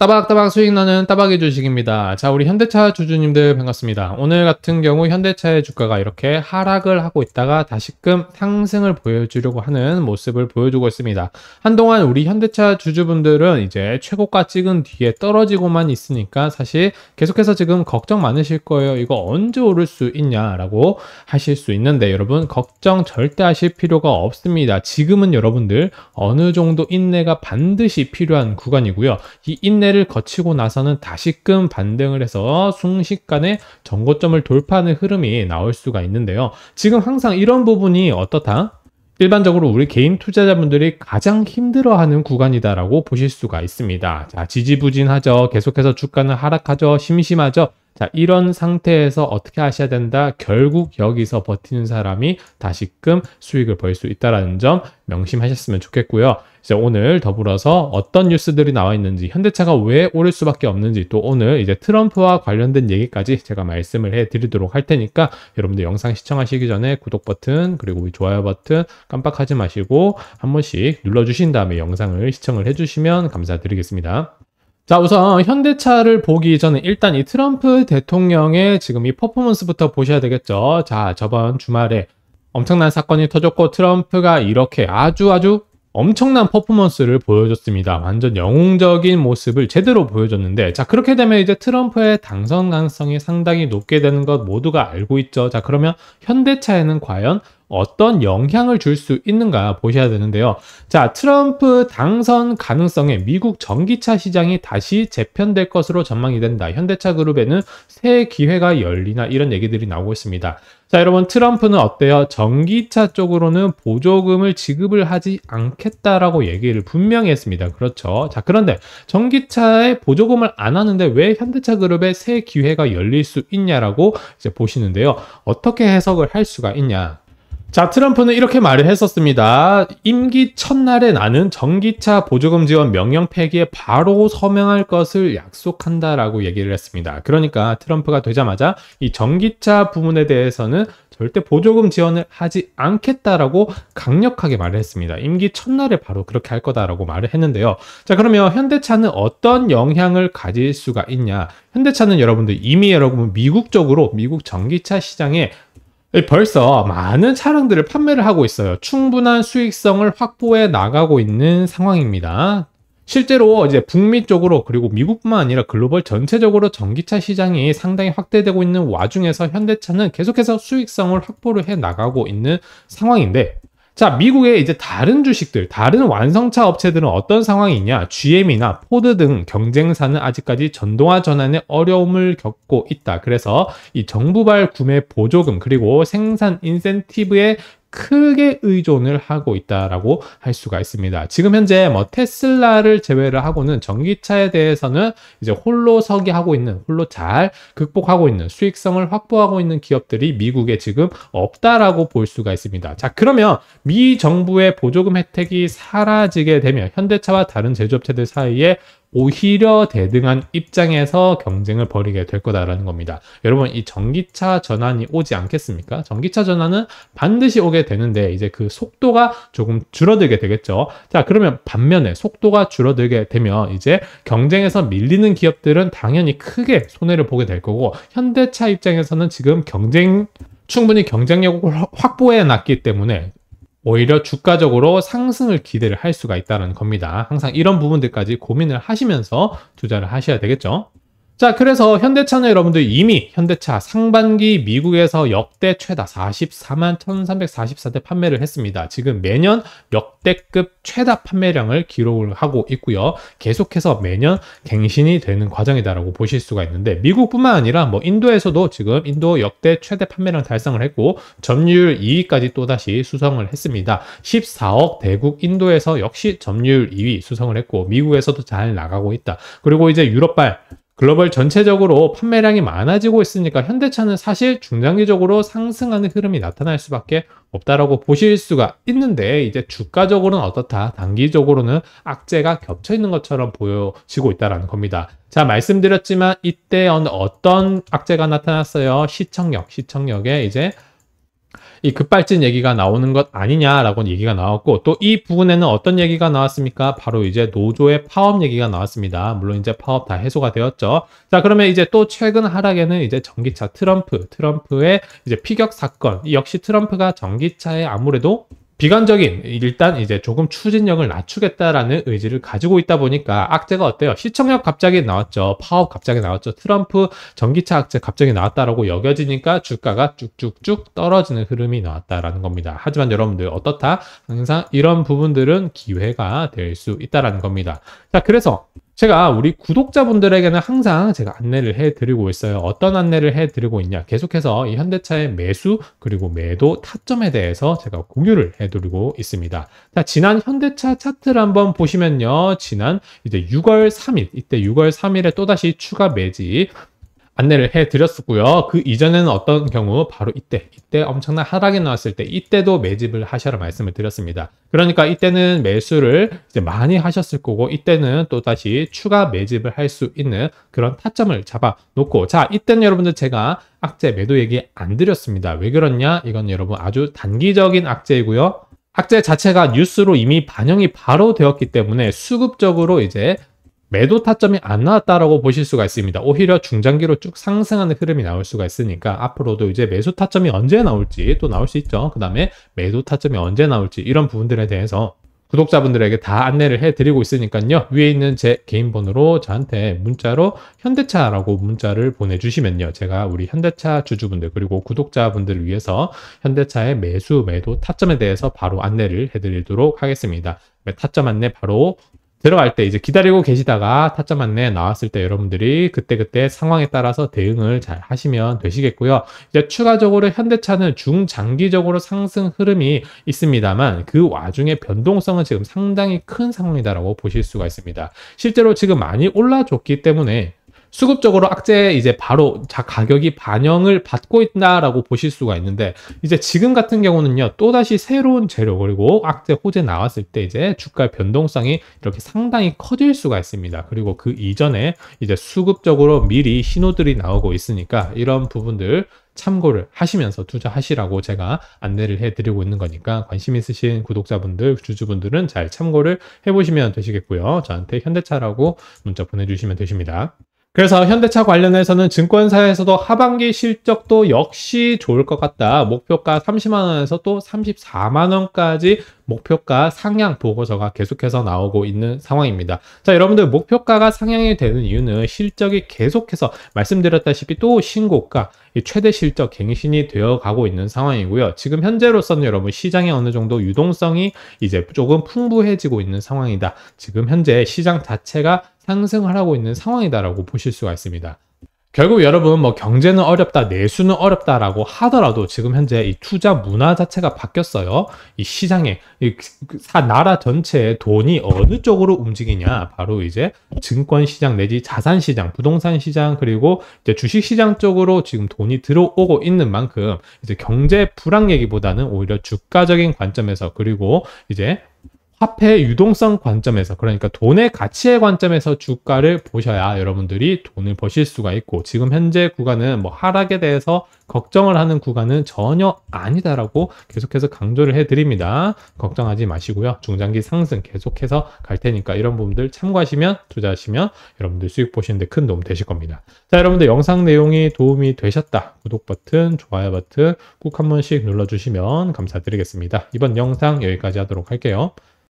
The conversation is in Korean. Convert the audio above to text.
따박따박 수익 나는 따박이 주식입니다. 자, 우리 현대차 주주님들 반갑습니다. 오늘 같은 경우 현대차의 주가가 이렇게 하락을 하고 있다가 다시금 상승을 보여주려고 하는 모습을 보여주고 있습니다. 한동안 우리 현대차 주주분들은 이제 최고가 찍은 뒤에 떨어지고만 있으니까 사실 계속해서 지금 걱정 많으실 거예요. 이거 언제 오를 수 있냐라고 하실 수 있는데 여러분 걱정 절대 하실 필요가 없습니다. 지금은 여러분들 어느 정도 인내가 반드시 필요한 구간이고요. 이 인내 시대를 거치고 나서는 다시금 반등을 해서 순식간에 전고점을 돌파하는 흐름이 나올 수가 있는데요. 지금 항상 이런 부분이 어떻다? 일반적으로 우리 개인 투자자분들이 가장 힘들어하는 구간이다라고 보실 수가 있습니다. 자, 지지부진하죠. 계속해서 주가는 하락하죠. 심심하죠. 자, 이런 상태에서 어떻게 하셔야 된다? 결국 여기서 버티는 사람이 다시금 수익을 벌 수 있다라는 점 명심하셨으면 좋겠고요. 이제 오늘 더불어서 어떤 뉴스들이 나와 있는지, 현대차가 왜 오를 수밖에 없는지, 또 오늘 이제 트럼프와 관련된 얘기까지 제가 말씀을 해 드리도록 할 테니까 여러분들 영상 시청하시기 전에 구독 버튼, 그리고 좋아요 버튼 깜빡하지 마시고 한 번씩 눌러 주신 다음에 영상을 시청을 해 주시면 감사드리겠습니다. 자 우선 현대차를 보기 전에 일단 이 트럼프 대통령의 지금 이 퍼포먼스부터 보셔야 되겠죠 자 저번 주말에 엄청난 사건이 터졌고 트럼프가 이렇게 아주 아주 엄청난 퍼포먼스를 보여줬습니다 완전 영웅적인 모습을 제대로 보여줬는데 자 그렇게 되면 이제 트럼프의 당선 가능성이 상당히 높게 되는 것 모두가 알고 있죠 자 그러면 현대차에는 과연 어떤 영향을 줄 수 있는가 보셔야 되는데요. 자, 트럼프 당선 가능성에 미국 전기차 시장이 다시 재편될 것으로 전망이 된다. 현대차 그룹에는 새 기회가 열리나 이런 얘기들이 나오고 있습니다. 자, 여러분 트럼프는 어때요? 전기차 쪽으로는 보조금을 지급을 하지 않겠다라고 얘기를 분명히 했습니다. 그렇죠. 자, 그런데 전기차에 보조금을 안 하는데 왜 현대차 그룹에 새 기회가 열릴 수 있냐라고 이제 보시는데요. 어떻게 해석을 할 수가 있냐? 자, 트럼프는 이렇게 말을 했었습니다. 임기 첫날에 나는 전기차 보조금 지원 명령 폐기에 바로 서명할 것을 약속한다라고 얘기를 했습니다. 그러니까 트럼프가 되자마자 이 전기차 부문에 대해서는 절대 보조금 지원을 하지 않겠다라고 강력하게 말을 했습니다. 임기 첫날에 바로 그렇게 할 거다라고 말을 했는데요. 자, 그러면 현대차는 어떤 영향을 가질 수가 있냐? 현대차는 여러분들 이미 여러분 미국적으로 미국 전기차 시장에 예, 벌써 많은 차량들을 판매를 하고 있어요. 충분한 수익성을 확보해 나가고 있는 상황입니다. 실제로 이제 북미 쪽으로 그리고 미국뿐만 아니라 글로벌 전체적으로 전기차 시장이 상당히 확대되고 있는 와중에서 현대차는 계속해서 수익성을 확보를 해 나가고 있는 상황인데 자, 미국의 이제 다른 주식들, 다른 완성차 업체들은 어떤 상황이 있냐? GM이나 포드 등 경쟁사는 아직까지 전동화 전환에 어려움을 겪고 있다. 그래서 이 정부발 구매 보조금 그리고 생산 인센티브의 크게 의존을 하고 있다라고 할 수가 있습니다. 지금 현재 뭐 테슬라를 제외를 하고는 전기차에 대해서는 이제 홀로 서기 하고 있는 홀로 잘 극복하고 있는 수익성을 확보하고 있는 기업들이 미국에 지금 없다라고 볼 수가 있습니다. 자, 그러면 미 정부의 보조금 혜택이 사라지게 되면 현대차와 다른 제조업체들 사이에 오히려 대등한 입장에서 경쟁을 벌이게 될 거다라는 겁니다. 여러분 이 전기차 전환이 오지 않겠습니까? 전기차 전환은 반드시 오게 되는데 이제 그 속도가 조금 줄어들게 되겠죠. 자 그러면 반면에 속도가 줄어들게 되면 이제 경쟁에서 밀리는 기업들은 당연히 크게 손해를 보게 될 거고 현대차 입장에서는 지금 경쟁 충분히 경쟁력을 확보해 놨기 때문에 오히려 주가적으로 상승을 기대를 할 수가 있다는 겁니다. 항상 이런 부분들까지 고민을 하시면서 투자를 하셔야 되겠죠. 자, 그래서 현대차는 여러분들 이미 현대차 상반기 미국에서 역대 최다 44만 1,344대 판매를 했습니다. 지금 매년 역대급 최다 판매량을 기록을 하고 있고요. 계속해서 매년 갱신이 되는 과정이다라고 보실 수가 있는데 미국뿐만 아니라 뭐 인도에서도 지금 인도 역대 최대 판매량 달성을 했고 점유율 2위까지 또다시 수성을 했습니다. 14억 대국 인도에서 역시 점유율 2위 수성을 했고 미국에서도 잘 나가고 있다. 그리고 이제 유럽발 글로벌 전체적으로 판매량이 많아지고 있으니까 현대차는 사실 중장기적으로 상승하는 흐름이 나타날 수밖에 없다라고 보실 수가 있는데 이제 주가적으로는 어떻다 단기적으로는 악재가 겹쳐 있는 것처럼 보여지고 있다라는 겁니다. 자 말씀드렸지만 이때 어떤 악재가 나타났어요? 시청력, 시청력에 이제 이 급발진 얘기가 나오는 것 아니냐라고 얘기가 나왔고 또 이 부분에는 어떤 얘기가 나왔습니까? 바로 이제 노조의 파업 얘기가 나왔습니다. 물론 이제 파업 다 해소가 되었죠. 자 그러면 이제 또 최근 하락에는 이제 전기차 트럼프, 트럼프의 이제 피격 사건 역시 트럼프가 전기차에 아무래도 비관적인 일단 이제 조금 추진력을 낮추겠다라는 의지를 가지고 있다 보니까 악재가 어때요? 시청력 갑자기 나왔죠. 파업 갑자기 나왔죠. 트럼프 전기차 악재 갑자기 나왔다라고 여겨지니까 주가가 쭉쭉쭉 떨어지는 흐름이 나왔다라는 겁니다. 하지만 여러분들 어떻다? 항상 이런 부분들은 기회가 될 수 있다라는 겁니다. 자, 그래서 제가 우리 구독자분들에게는 항상 제가 안내를 해드리고 있어요. 어떤 안내를 해드리고 있냐. 계속해서 이 현대차의 매수 그리고 매도 타점에 대해서 제가 공유를 해드리고 있습니다. 자, 지난 현대차 차트를 한번 보시면요. 지난 이제 6월 3일, 이때 6월 3일에 또다시 추가 매집, 안내를 해드렸었고요. 그 이전에는 어떤 경우 바로 이때, 이때 엄청난 하락이 나왔을 때 이때도 매집을 하셔라 말씀을 드렸습니다. 그러니까 이때는 매수를 이제 많이 하셨을 거고 이때는 또 다시 추가 매집을 할 수 있는 그런 타점을 잡아 놓고 자 이때는 여러분들 제가 악재 매도 얘기 안 드렸습니다. 왜 그렇냐? 이건 여러분 아주 단기적인 악재이고요. 악재 자체가 뉴스로 이미 반영이 바로 되었기 때문에 수급적으로 이제 매도 타점이 안 나왔다라고 보실 수가 있습니다. 오히려 중장기로 쭉 상승하는 흐름이 나올 수가 있으니까 앞으로도 이제 매수 타점이 언제 나올지 또 나올 수 있죠. 그 다음에 매도 타점이 언제 나올지 이런 부분들에 대해서 구독자분들에게 다 안내를 해드리고 있으니까요. 위에 있는 제 개인 번호로 저한테 문자로 현대차라고 문자를 보내주시면요. 제가 우리 현대차 주주분들 그리고 구독자분들을 위해서 현대차의 매수, 매도, 타점에 대해서 바로 안내를 해드리도록 하겠습니다. 네, 타점 안내 바로 들어갈 때 이제 기다리고 계시다가 타점 안내 나왔을 때 여러분들이 그때그때 상황에 따라서 대응을 잘 하시면 되시겠고요. 이제 추가적으로 현대차는 중장기적으로 상승 흐름이 있습니다만 그 와중에 변동성은 지금 상당히 큰 상황이다라고 보실 수가 있습니다. 실제로 지금 많이 올라줬기 때문에 수급적으로 악재 이제 바로 자 가격이 반영을 받고 있다라고 보실 수가 있는데 이제 지금 같은 경우는요 또다시 새로운 재료 그리고 악재 호재 나왔을 때 이제 주가 변동성이 이렇게 상당히 커질 수가 있습니다 그리고 그 이전에 이제 수급적으로 미리 신호들이 나오고 있으니까 이런 부분들 참고를 하시면서 투자하시라고 제가 안내를 해드리고 있는 거니까 관심 있으신 구독자분들, 주주분들은 잘 참고를 해보시면 되시겠고요. 저한테 현대차라고 문자 보내주시면 되십니다. 그래서 현대차 관련해서는 증권사에서도 하반기 실적도 역시 좋을 것 같다. 목표가 30만원에서 또 34만원까지 목표가 상향 보고서가 계속해서 나오고 있는 상황입니다. 자, 여러분들 목표가가 상향이 되는 이유는 실적이 계속해서 말씀드렸다시피 또 신고가 최대 실적 갱신이 되어 가고 있는 상황이고요. 지금 현재로서는 여러분 시장에 어느 정도 유동성이 이제 조금 풍부해지고 있는 상황이다. 지금 현재 시장 자체가 상승을하고 있는 상황이다라고 보실 수가 있습니다. 결국 여러분 뭐 경제는 어렵다, 내수는 어렵다라고 하더라도 지금 현재 이 투자 문화 자체가 바뀌었어요. 이 시장에 이 그 나라 전체에 돈이 어느 쪽으로 움직이냐 바로 이제 증권 시장 내지 자산 시장, 부동산 시장 그리고 이제 주식 시장 쪽으로 지금 돈이 들어오고 있는 만큼 이제 경제 불황 얘기보다는 오히려 주가적인 관점에서 그리고 이제 화폐 유동성 관점에서 그러니까 돈의 가치의 관점에서 주가를 보셔야 여러분들이 돈을 버실 수가 있고 지금 현재 구간은 뭐 하락에 대해서 걱정을 하는 구간은 전혀 아니다라고 계속해서 강조를 해드립니다. 걱정하지 마시고요. 중장기 상승 계속해서 갈 테니까 이런 부분들 참고하시면 투자하시면 여러분들 수익 보시는데 큰 도움 되실 겁니다. 자 여러분들 영상 내용이 도움이 되셨다. 구독 버튼, 좋아요 버튼 꼭한 번씩 눌러주시면 감사드리겠습니다. 이번 영상 여기까지 하도록 할게요.